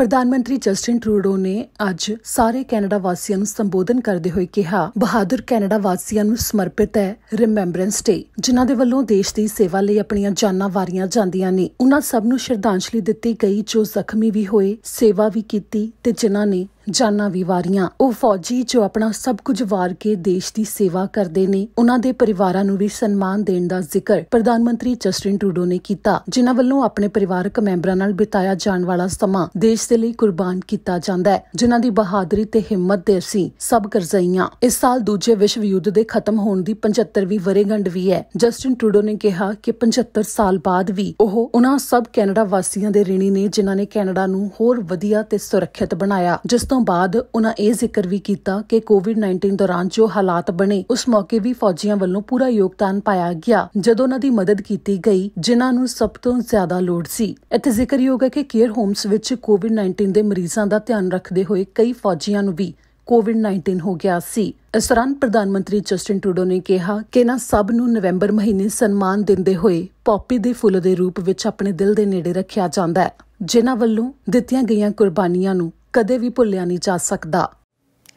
ਪ੍ਰਧਾਨ ਮੰਤਰੀ Justin Trudeau ਨੇ ਅੱਜ ਸਾਰੇ ਕੈਨੇਡਾ ਵਾਸੀਆਂ ਨੂੰ ਸੰਬੋਧਨ ਕਰਦੇ ਹੋਏ ਕਿਹਾ ਬਹਾਦਰ ਕੈਨੇਡਾ ਵਾਸੀਆਂ ਨੂੰ ਸਮਰਪਿਤ ਹੈ ਰਿਮੈਂਬਰੈਂਸ ਡੇ ਜਿਨ੍ਹਾਂ ਦੇ ਵੱਲੋਂ ਦੇਸ਼ ਦੀ ਸੇਵਾ ਲਈ ਆਪਣੀਆਂ ਜਾਨਾਂ ਵਾਰੀਆਂ ਜਾਂਦੀਆਂ ਨੇ ਉਹਨਾਂ ਸਭ ਨੂੰ ਸ਼ਰਧਾਂਜਲੀ ਦਿੱਤੀ ਗਈ ਜੋ ਜ਼ਖਮੀ ਵੀ ਹੋਏ ਸੇਵਾ ਵੀ ਕੀਤੀ ਤੇ ਜਿਨ੍ਹਾਂ ਨੇ ਜਾਨਾਂ ਵੀ ਵਾਰੀਆਂ ਉਹ ਫੌਜੀ ਜੋ ਆਪਣਾ ਸਭ ਕੁਝ ਵਾਰ ਕੇ ਦੇਸ਼ ਦੀ ਸੇਵਾ ਕਰਦੇ ਨੇ ਉਹਨਾਂ ਦੇ ਪਰਿਵਾਰਾਂ ਨੂੰ ਵੀ ਸਨਮਾਨ ਦੇਣ ਦਾ ਜ਼ਿਕਰ ਪ੍ਰਧਾਨ ਮੰਤਰੀ ਜਸਟਿਨ ਟਰੂਡੋ ਨੇ ਕੀਤਾ ਜਿਨ੍ਹਾਂ ਵੱਲੋਂ ਆਪਣੇ ਪਰਿਵਾਰਕ ਮੈਂਬਰਾਂ ਨਾਲ ਬਿਤਾਇਆ ਜਾਣ ਵਾਲਾ ਸਮਾਂ ਦੇਸ਼ ਦੇ ਲਈ ਕੁਰਬਾਨ ਕੀਤਾ ਜਾਂਦਾ ਹੈ ਜਿਨ੍ਹਾਂ ਦੀ ਬਹਾਦਰੀ ਤੇ ਹਿੰਮਤ ਦੇ ਅਸੀਂ ਸਭ ਕਰਜ਼ਈਆਂ ਇਸ ਸਾਲ ਦੂਜੇ ਵਿਸ਼ਵ ਯੁੱਧ ਦੇ ਖਤਮ ਹੋਣ ਦੀ 75ਵੀਂ ਵਰੇਗੰਢ ਵੀ ਹੈ ਜਸਟਿਨ ਟਰੂਡੋ ਨੇ ਕਿਹਾ ਕਿ 75 ਸਾਲ ਬਾਅਦ ਵੀ ਉਹ ਉਹਨਾਂ ਸਭ ਕੈਨੇਡਾ ਵਾਸੀਆਂ ਦੇ ਰਿਣੀ ਨੇ ਜਿਨ੍ਹਾਂ ਨੇ ਕੈਨੇਡਾ ਨੂੰ ਹੋਰ ਵਧੀਆ ਤੇ ਸੁਰੱਖਿਅਤ ਬਣਾਇਆ ਜਿਸ ਤੋਂ ਤੋਂ ਬਾਅਦ ਉਹਨਾਂ ਇਹ ਜ਼ਿਕਰ ਵੀ ਕੀਤਾ ਕਿ ਕੋਵਿਡ-19 ਦੌਰਾਨ ਜੋ ਹਾਲਾਤ ਬਣੇ ਉਸ ਮੌਕੇ ਵੀ ਫੌਜੀਆਂ ਵੱਲੋਂ ਪੂਰਾ ਯੋਗਦਾਨ ਪਾਇਆ ਗਿਆ ਜਦੋਂ ਉਹਨਾਂ ਦੀ ਮਦਦ ਕੀਤੀ ਗਈ ਜਿਨ੍ਹਾਂ ਨੂੰ ਸਭ ਤੋਂ ਜ਼ਿਆਦਾ ਲੋੜ ਸੀ ਇੱਥੇ ਜ਼ਿਕਰਯੋਗ ਹੈ ਕਿ ਕੇਅਰ ਹੋਮਸ ਵਿੱਚ ਕੋਵਿਡ-19 ਦੇ ਮਰੀਜ਼ਾਂ ਦਾ ਧਿਆਨ ਰੱਖਦੇ ਹੋਏ ਕਈ ਫੌਜੀਆਂ ਨੂੰ ਵੀ ਕੋਵਿਡ-19 ਹੋ ਗਿਆ ਸੀ ਇਸ ਤਰ੍ਹਾਂ ਪ੍ਰਧਾਨ ਮੰਤਰੀ ਜਸਟਿਨ ਟਰੂਡੋ ਨੇ ਕਿਹਾ ਕਿ ਨਾ ਸਭ ਨੂੰ ਨਵੰਬਰ ਮਹੀਨੇ ਸਨਮਾਨ ਦਿੰਦੇ ਹੋਏ ਪੌਪੀ ਦੇ ਫੁੱਲ ਦੇ ਰੂਪ ਵਿੱਚ ਆਪਣੇ ਦਿਲ ਦੇ ਨੇੜੇ ਰੱਖਿਆ ਜਾਂਦਾ ਹੈ ਜਿਨ੍ਹਾਂ ਵੱਲੋਂ ਦਿੱਤੀਆਂ ਗਈਆਂ ਕੁਰਬਾਨੀਆਂ ਨੂੰ ਕਦੇ ਵੀ ਭੁੱਲਿਆ ਨਹੀਂ ਜਾ ਸਕਦਾ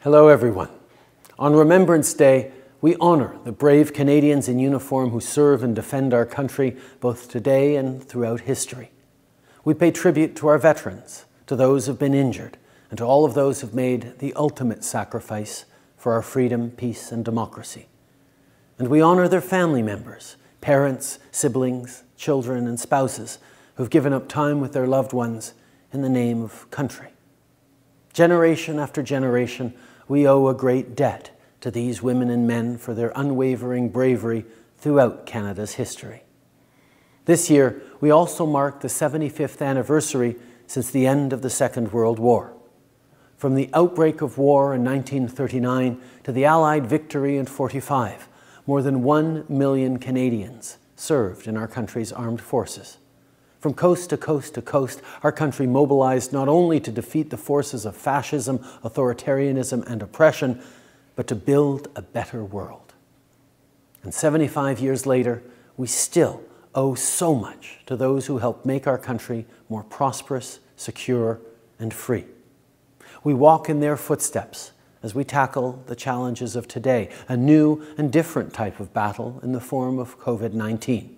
Hello everyone. On Remembrance Day, we honor the brave Canadians in uniform who serve and defend our country both today and throughout history. We pay tribute to our veterans, to those who've been injured, and to all of those who've made the ultimate sacrifice for our freedom, peace, and democracy. And we honor their family members, parents, siblings, children, and spouses who've given up time with their loved ones in the name of country. Generation after generation, we owe a great debt to these women and men for their unwavering bravery throughout Canada's history. This year, we also mark the 75th anniversary since the end of the Second World War. From the outbreak of war in 1939 to the Allied victory in 45, more than one million Canadians served in our country's armed forces. From coast to coast to coast, our country mobilized not only to defeat the forces of fascism, authoritarianism, and oppression, but to build a better world. And 75 years later, we still owe so much to those who helped make our country more prosperous, secure, and free. We walk in their footsteps as we tackle the challenges of today, a new and different type of battle in the form of COVID 19.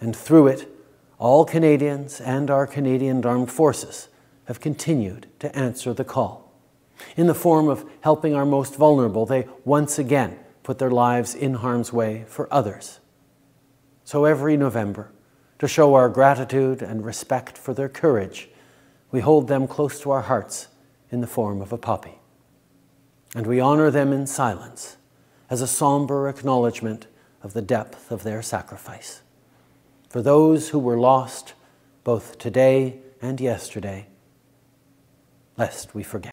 And through it, all Canadians and our Canadian Armed Forces have continued to answer the call. In the form of helping our most vulnerable, they once again put their lives in harm's way for others. So every November, to show our gratitude and respect for their courage, we hold them close to our hearts in the form of a poppy. And we honor them in silence as a somber acknowledgement of the depth of their sacrifice for those who were lost both today and yesterday, lest we forget.